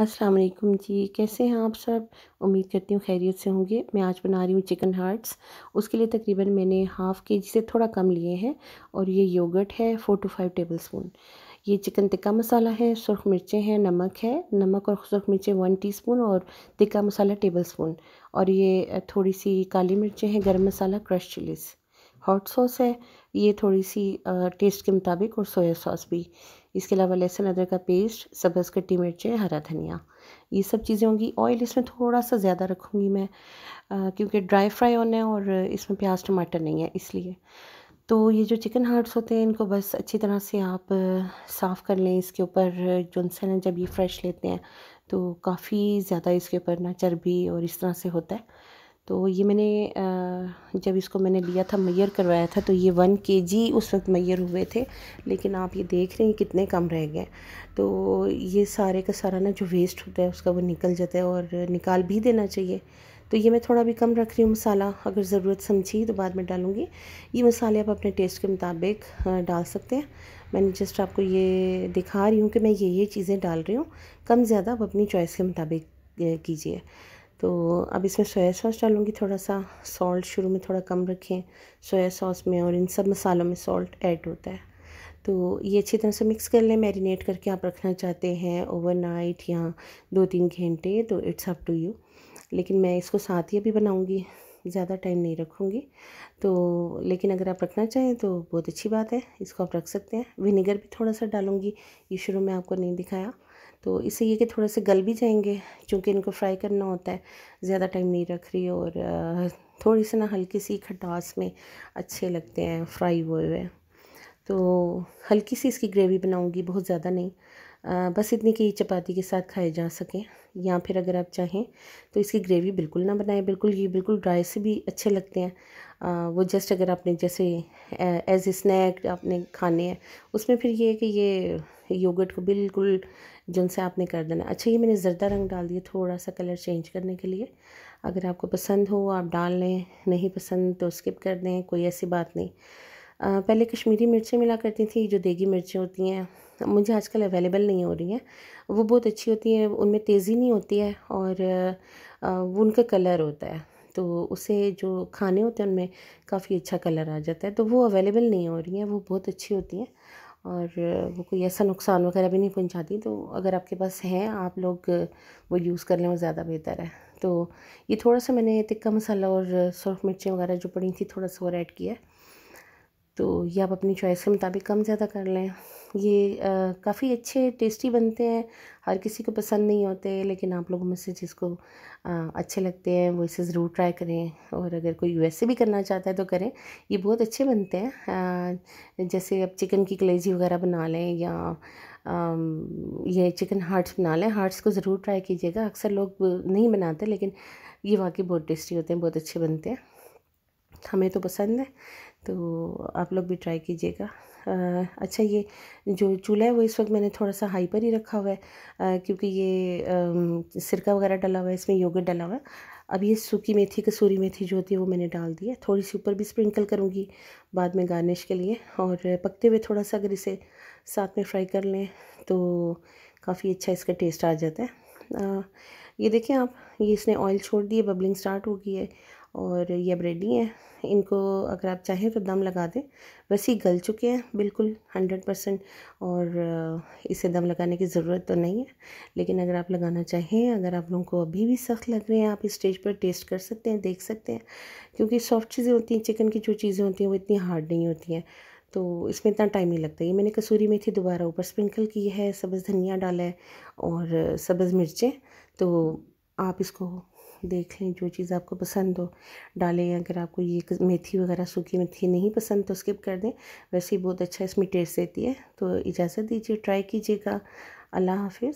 अस्सलाम वालेकुम जी कैसे हैं आप सब उम्मीद करती हूँ खैरियत से होंगे मैं आज बना रही हूँ चिकन हार्ट्स उसके लिए तकरीबन मैंने हाफ़ के जी से थोड़ा कम लिए हैं और ये योगर्ट है four to five tablespoon ये चिकन टिक्का मसाला है सुरख मिर्चें हैं नमक है नमक और सुरख मिर्चें वन टीस्पून और टिक्का मसाला टेबल स्पून और ये थोड़ी सी काली मिर्चें हैं garam masala crush chillies hot sauce है ये थोड़ी सी टेस्ट के मुताबिक और सोया सॉस भी इसके अलावा लहसुन अदरक का पेस्ट सब्ज़ कट्टी मिर्चें हरा धनिया ये सब चीज़ें होंगी ऑयल इसमें थोड़ा सा ज़्यादा रखूँगी मैं क्योंकि ड्राई फ्राई होना है और इसमें प्याज टमाटर नहीं है इसलिए तो ये जो चिकन हार्ट्स होते हैं इनको बस अच्छी तरह से आप साफ़ कर लें इसके ऊपर जोनसन है जब ये फ्रेश लेते हैं तो काफ़ी ज़्यादा इसके ऊपर ना चर्बी और इस तरह से होता है तो ये मैंने जब इसको मैंने लिया था मैयर करवाया था तो ये वन के जी उस वक्त मैयर हुए थे लेकिन आप ये देख रहे हैं कितने कम रह गए तो ये सारे का सारा ना जो वेस्ट होता है उसका वो निकल जाता है और निकाल भी देना चाहिए तो ये मैं थोड़ा भी कम रख रही हूँ मसाला अगर ज़रूरत समझी तो बाद में डालूँगी ये मसाले आप अपने टेस्ट के मुताबिक डाल सकते हैं मैंने जस्ट आपको ये दिखा रही हूँ कि मैं ये ये चीज़ें डाल रही हूँ कम ज़्यादा आप अपनी चॉइस के मुताबिक कीजिए तो अब इसमें सोया सॉस डालूँगी थोड़ा सा सॉल्ट शुरू में थोड़ा कम रखें सोया सॉस में और इन सब मसालों में सॉल्ट ऐड होता है तो ये अच्छी तरह से मिक्स कर लें मैरिनेट करके आप रखना चाहते हैं ओवरनाइट या दो तीन घंटे तो इट्स अप टू यू लेकिन मैं इसको साथ ही अभी बनाऊँगी ज़्यादा टाइम नहीं रखूँगी तो लेकिन अगर आप रखना चाहें तो बहुत अच्छी बात है इसको आप रख सकते हैं विनेगर भी थोड़ा सा डालूँगी ये शुरू में आपको नहीं दिखाया तो इससे ये कि थोड़ा से गल भी जाएंगे क्योंकि इनको फ्राई करना होता है ज़्यादा टाइम नहीं रख रही और थोड़ी सी ना हल्की सी खटास में अच्छे लगते हैं फ्राई हुए हुए तो हल्की सी इसकी ग्रेवी बनाऊंगी बहुत ज़्यादा नहीं आ, बस इतनी कि चपाती के साथ खाए जा सकें या फिर अगर आप चाहें तो इसकी ग्रेवी बिल्कुल ना बनाएं बिल्कुल ये बिल्कुल ड्राई से भी अच्छे लगते हैं आ, वो जस्ट अगर आपने जैसे एज ए स्नैक आपने खाने हैं उसमें फिर ये है कि ये योगर्ट को बिल्कुल जिनसे आपने कर देना अच्छा ये मैंने ज़रदा रंग डाल दिया थोड़ा सा कलर चेंज करने के लिए अगर आपको पसंद हो आप डाल लें नहीं पसंद तो स्किप कर दें कोई ऐसी बात नहीं आ, पहले कश्मीरी मिर्चें मिला करती थी जो देगी मिर्चें होती हैं मुझे आजकल अवेलेबल नहीं हो रही हैं वो बहुत अच्छी होती हैं उनमें तेज़ी नहीं होती है और वो उनका कलर होता है तो उसे जो खाने होते हैं उनमें काफ़ी अच्छा कलर आ जाता है तो वो अवेलेबल नहीं हो रही हैं वो बहुत अच्छी होती हैं और वो कोई ऐसा नुकसान वगैरह भी नहीं पहुंचाती तो अगर आपके पास हैं आप लोग वो यूज़ कर लें वो ज़्यादा बेहतर है तो ये थोड़ा सा मैंने तिक्का मसाला और सुरख मिर्चें वगैरह जो पड़ी थी थोड़ा सा और ऐड किया है तो ये आप अपनी चॉइस के मुताबिक कम ज़्यादा कर लें ये काफ़ी अच्छे टेस्टी बनते हैं हर किसी को पसंद नहीं होते लेकिन आप लोगों में से जिसको आ, अच्छे लगते हैं वो इसे ज़रूर ट्राई करें और अगर कोई यूएसए भी करना चाहता है तो करें ये बहुत अच्छे बनते हैं आ, जैसे आप चिकन की कलेजी वगैरह बना लें या आ, ये चिकन हार्ट्स बना लें हार्ट्स को ज़रूर ट्राई कीजिएगा अक्सर लोग नहीं बनाते लेकिन ये वाकई बहुत टेस्टी होते हैं बहुत अच्छे बनते हैं हमें तो पसंद है तो आप लोग भी ट्राई कीजिएगा अच्छा ये जो चूल्हा है वो इस वक्त मैंने थोड़ा सा हाई पर ही रखा हुआ है आ, क्योंकि ये आ, सिरका वगैरह डला हुआ है इसमें योगर्ट डला हुआ है अब ये सूखी मेथी कसूरी मेथी जो होती है वो मैंने डाल दी है थोड़ी सी ऊपर भी स्प्रिंकल करूँगी बाद में गार्निश के लिए और पकते हुए थोड़ा सा अगर इसे साथ में फ्राई कर लें तो काफ़ी अच्छा इसका टेस्ट आ जाता है ये देखें आप ये इसने ऑयल छोड़ दिए बबलिंग स्टार्ट हो गई है और ये अब रेडी इनको अगर आप चाहें तो दम लगा दें वैसे ही गल चुके हैं बिल्कुल हंड्रेड परसेंट और इसे दम लगाने की ज़रूरत तो नहीं है लेकिन अगर आप लगाना चाहें अगर आप लोगों को अभी भी सख्त लग रहे हैं आप इस स्टेज पर टेस्ट कर सकते हैं देख सकते हैं क्योंकि सॉफ्ट चीज़ें होती हैं चिकन की जो चीज़ें होती हैं वो इतनी हार्ड नहीं होती हैं तो इसमें इतना टाइम नहीं लगता ये मैंने कसूरी मेथी दोबारा ऊपर स्प्रिंकल की है सब्ज़ धनिया डाला है और सब्ज़ मिर्चें तो आप इसको देख लें जो चीज़ आपको पसंद हो डालें अगर आपको ये मेथी वगैरह सूखी मेथी नहीं पसंद तो स्किप कर दें वैसे ही बहुत अच्छा इसमें टेस्ट देती है तो इजाज़त दीजिए ट्राई कीजिएगा अल्लाह हाफिज़